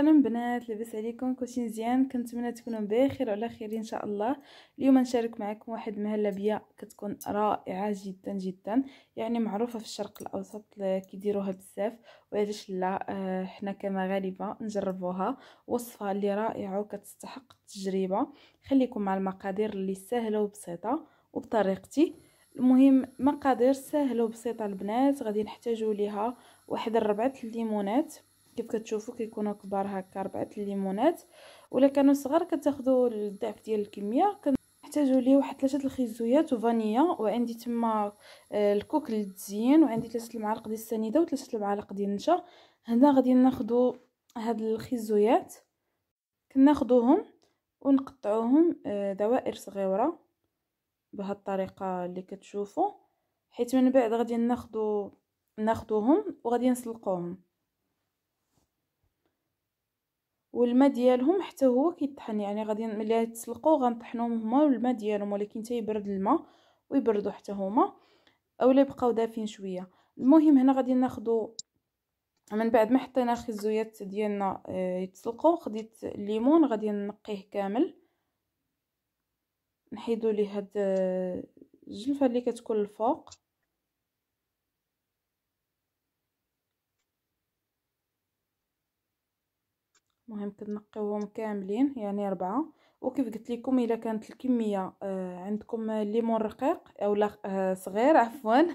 سلام بنات لاباس عليكم كلشي مزيان كنتمنى تكونوا بخير وعلى خير ان شاء الله اليوم نشارك معكم واحد مهلبيه كتكون رائعه جدا جدا يعني معروفه في الشرق الاوسط كيديروها بزاف وعلاش لا آه، حنا كمغاربه نجربوها وصفه اللي رائعه وكتستحق التجربه خليكم مع المقادير اللي سهله وبسيطه وبطريقتي المهم مقادير سهله وبسيطه البنات غادي نحتاجوا ليها واحد ربعه الليمونات كيف كتشوفوا كيكونوا كبار هكا ربعه الليمونات ولا كانوا صغار كتاخذوا الضعف ديال الكميه كنحتاجوا ليه واحد ثلاثه الخيزويات وفانيا وعندي تما آه، الكوك للتزيين وعندي ثلاثه المعالق ديال السنيده وثلاثه المعالق ديال النشا هنا غادي ناخذوا هاد الخيزويات كناخذوهم ونقطعوهم آه، دوائر صغيره بهاد الطريقه اللي كتشوفوا حيت من بعد غادي ناخذوا ناخذوهم وغادي نسلقوهم والماء ديالهم حتى هو كيطحن يعني غادي ملي تسلقوا غنطحنوهم هما والماء ديالهم ولكن حتى يبرد الماء ويبردوا حتى هما اولا يبقاو دافين شويه المهم هنا غادي ناخذوا من بعد ما حطينا الخزويات ديالنا آه، يتسلقوا خديت الليمون غادي نقيه كامل نحيدو ليه هاد آه، الجلفه اللي كتكون الفوق مهم كنقيوهم كاملين يعني ربعة وكيف قلت لكم الا كانت الكميه آه عندكم ليمون رقيق اولا آه صغير عفوا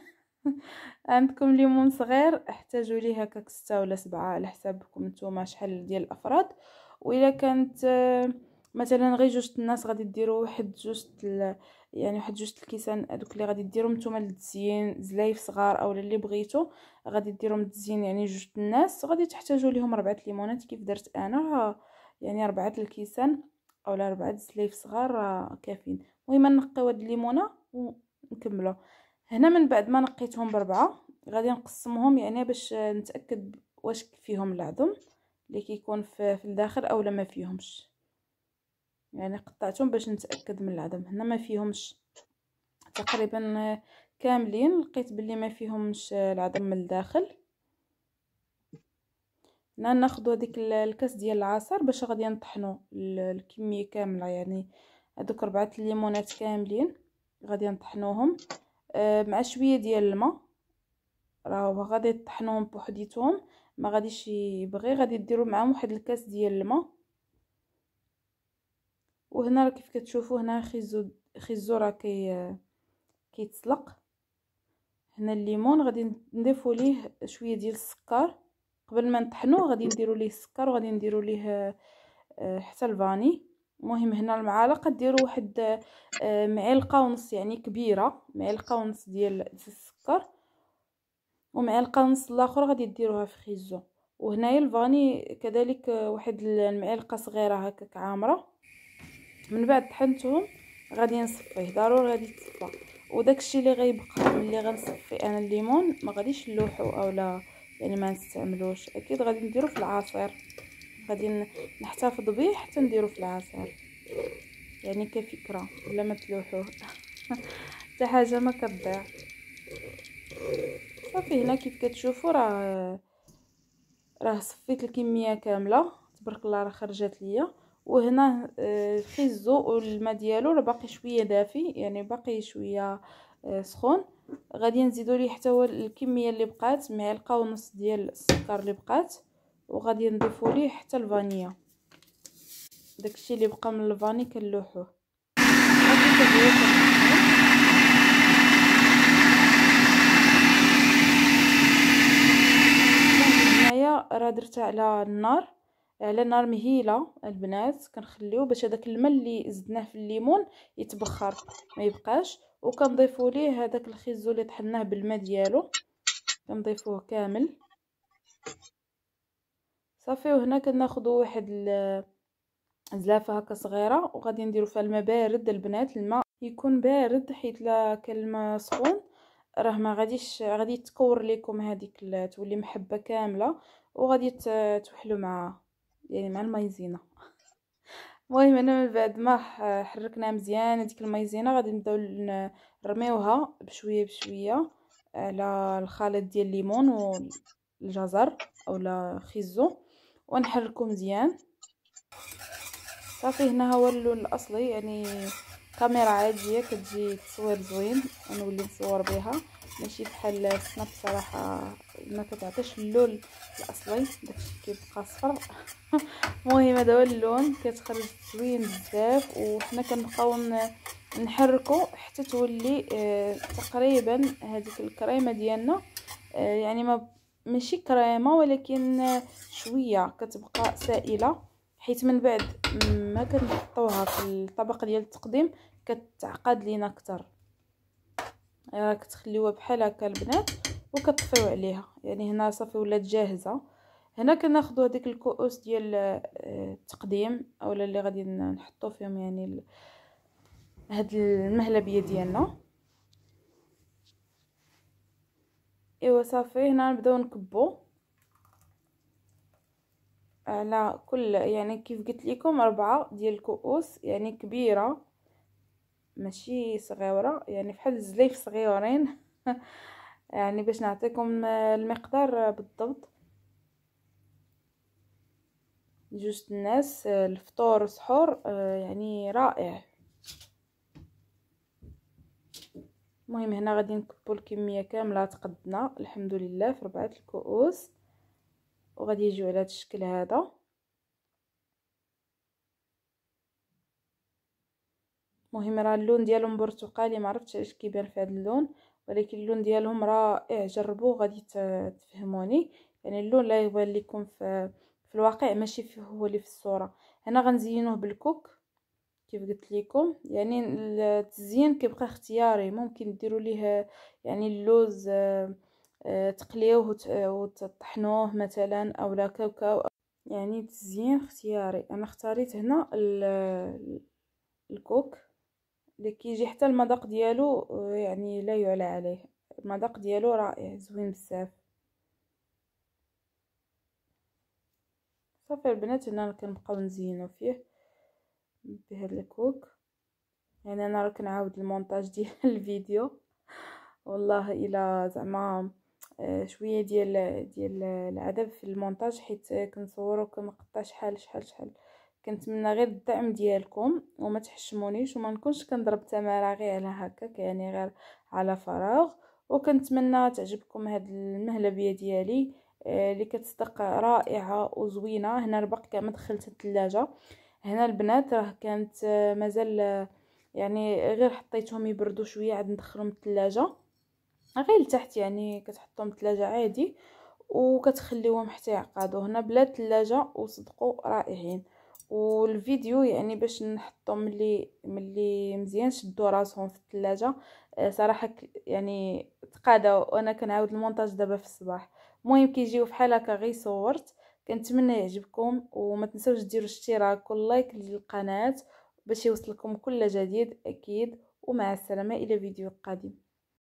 عندكم ليمون صغير احتاجوا ليه كاك ستة ولا سبعة على حسابكم نتوما شحال ديال الافراد وإذا كانت آه مثلا غير جوج الناس غادي ديروا واحد جوج يعني واحد جوج الكيسان هذوك اللي غادي ديرهم نتوما للتزيين زلايف صغار اولا اللي بغيتو غادي ديرهم للتزيين يعني جوج الناس غادي تحتاجوا ليهم ربعه ليمونات كيف درت انا يعني ربعه الكيسان اولا ربعه زلايف صغار كافيين المهم نقيو هاد الليمونه ونكملوا هنا من بعد ما نقيتهم بربعه غادي نقسمهم يعني باش نتاكد واش فيهم العظم اللي كيكون في الداخل اولا ما فيهمش يعني قطعتهم باش نتاكد من العدم هنا ما فيهمش تقريبا كاملين لقيت بلي ما فيهمش العدم من الداخل هنا ناخذ هذيك الكاس ديال العصير باش غادي نطحنوا الكميه كامله يعني هذوك ربعه الليمونات كاملين غادي نطحنوهم آه، مع شويه ديال الماء راهو غادي تطحنوهم بوحديتهم ما غاديش يبغي غادي ديروا معاهم واحد الكاس ديال الماء وهنا كيف كتشوفوا هنا خيزو خيزو راه كي كيتسلق هنا الليمون غادي نضيفوا ليه شويه ديال السكر قبل ما نطحنوه غادي نديرو ليه السكر وغادي نديرو ليه آه، حتى الفاني المهم هنا المعلقه ديروا واحد آه، معلقه ونص يعني كبيره معلقه ونص ديال السكر ومعلقه ونص الاخر غادي ديروها في خيزو وهنايا الفاني كذلك آه، واحد المعلقه صغيره هكاك عامره من بعد طحنتهم غادي نصفيه ضروري غادي تصفى وداك الشيء اللي غيبقى ملي غنصفي انا الليمون ما غاديش نلوحو اولا يعني ما نستعملوش اكيد غادي نديرو في العصير غادي نحتفظ به حتى نديرو في العصير يعني كفكره بلا ما تلوحوه حتى حاجه ما كتضيع صافي هنا كيف كتشوفوا راه راه صفيت الكميه كامله تبارك الله راه خرجت ليا وهنا آه، الخزو والماء ديالو راه باقي شويه دافي يعني باقي شويه آه، سخون غادي نزيدو ليه حتى هو الكميه اللي بقات معلقه ونص ديال السكر اللي بقات وغادي نضيفو ليه حتى الفانيا داكشي اللي بقى من الفاني كنلوحوه هنايا راه درتها على النار على آه، نار مهيله البنات كنخليو باش هذاك الماء اللي زدناه في الليمون يتبخر ما يبقاش وكنضيفوا ليه هذاك الخيزو اللي طحناه بالماء ديالو كنضيفوه كامل صافي وهنا كناخذوا واحد زلافه هكا صغيره وغادي نديرو فيها الماء بارد البنات الماء يكون بارد حيت لا كان الماء سخون راه ما غاديش غادي تكور لكم هذيك تولي محبه كامله وغادي توحلوا معاها يعني مع المايزينا المهم انا من بعد ما حركناها مزيان هذيك المايزينا غادي نبداو نرميوها بشويه بشويه على الخليط ديال الليمون والجزر اولا خيزو ونحركو مزيان صافي هنا هو اللون الاصلي يعني كاميرا عاديه كتجي تصوير زوين غنولي نصور بها ماشي بحال سناب صراحه ما كتعطيش اللون الاصلي داكشي كيبقى صفر المهم هذا هو اللون كتخرج زوين بزاف وحنا كنبقاو نحركو حتى تولي آه، تقريبا هذيك الكريمه ديالنا آه، يعني ما ماشي كريمه ولكن شويه كتبقى سائله حيت من بعد ما كنحطوها في الطبق ديال التقديم كتعقد لينا اكثر راه كتخليوها بحال هكا البنات وكتطفيو عليها يعني هنا صافي ولات جاهزه هنا كناخذوا هذيك الكؤوس ديال آه، التقديم اولا اللي غادي نحطو فيهم يعني هاد المهلبيه ديالنا ايوا صافي هنا نبداو نكبو على كل يعني كيف قلت لكم أربعة ديال الكؤوس يعني كبيرة ماشي صغيرة يعني بحال زليف صغيرين يعني باش نعطيكم المقدار بالضبط جوج الناس الفطور سحور يعني رائع المهم هنا غادي نكبو الكميه كامله تقدنا الحمد لله في ربعه الكؤوس وغادي يجيو على هذا الشكل هذا المهم راه اللون ديالهم برتقالي ما عرفتش علاش كيبان في هذا اللون ولكن اللون ديالهم رائع جربوه غادي تفهموني يعني اللون لا يبان لكم في في الواقع ماشي في هو اللي في الصوره هنا غنزينوه بالكوك كيف قلت لكم يعني التزيين كيبقى اختياري ممكن ديروا ليه يعني اللوز آه آه، تقليوه آه، وتطحنوه مثلا اولا كاوكاو يعني تزيين اختياري انا اختاريت هنا الكوك اللي كيجي حتى المذاق ديالو آه، يعني لا يعلى عليه المذاق ديالو رائع زوين بزاف صافي البنات هنا كنبقاو نزينو فيه بهاد الكوك يعني انا راه كنعاود المونتاج ديال الفيديو والله الا زعما آه، شويه ديال ديال العذاب في المونتاج حيت كنصورو كنقطع شحال شحال شحال كنتمنى غير الدعم ديالكم وما تحشمونيش وما نكونش كنضرب تماره غير على هكاك يعني غير على فراغ وكنتمنى تعجبكم هاد المهلبيه ديالي اللي آه، كتصدق رائعه وزوينه هنا البق ما دخلت الثلاجه هنا البنات راه كانت آه، مازال يعني غير حطيتهم يبردوا شويه عاد ندخلهم الثلاجه غير لتحت يعني كتحطهم الثلاجه عادي وكتخليوهم حتى يعقدوا هنا بلا ثلاجه وصدقوا رائعين والفيديو يعني باش نحطهم ملي ملي مزيان شدوا راسهم في الثلاجه آه، صراحه يعني تقادوا وانا كنعاود المونتاج دابا في الصباح المهم كيجيو بحال هكا غير صورت كنتمنى يعجبكم وما تنساوش ديروا اشتراك واللايك للقناه باش يوصلكم كل جديد اكيد ومع السلامه الى فيديو قادم